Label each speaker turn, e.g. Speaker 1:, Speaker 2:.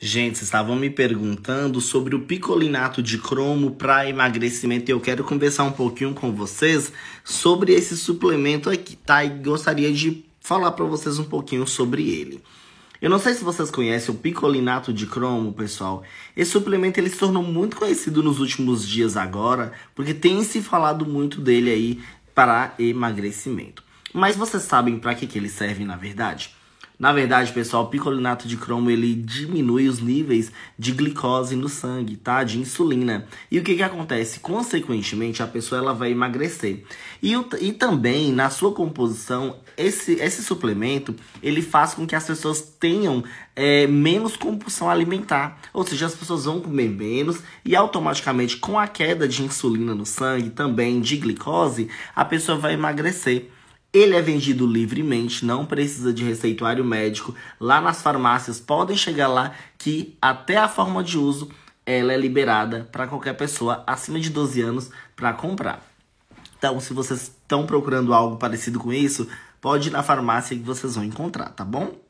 Speaker 1: Gente, vocês estavam me perguntando sobre o picolinato de cromo para emagrecimento e eu quero conversar um pouquinho com vocês sobre esse suplemento aqui, tá? E gostaria de falar para vocês um pouquinho sobre ele. Eu não sei se vocês conhecem o picolinato de cromo, pessoal. Esse suplemento ele se tornou muito conhecido nos últimos dias agora, porque tem se falado muito dele aí para emagrecimento. Mas vocês sabem para que, que ele serve na verdade? Na verdade, pessoal, o picolinato de cromo ele diminui os níveis de glicose no sangue, tá? De insulina. E o que que acontece? Consequentemente, a pessoa ela vai emagrecer. E, e também na sua composição, esse, esse suplemento ele faz com que as pessoas tenham é, menos compulsão alimentar. Ou seja, as pessoas vão comer menos e automaticamente com a queda de insulina no sangue, também de glicose, a pessoa vai emagrecer. Ele é vendido livremente, não precisa de receituário médico. Lá nas farmácias podem chegar lá que até a forma de uso ela é liberada para qualquer pessoa acima de 12 anos para comprar. Então, se vocês estão procurando algo parecido com isso, pode ir na farmácia que vocês vão encontrar, tá bom?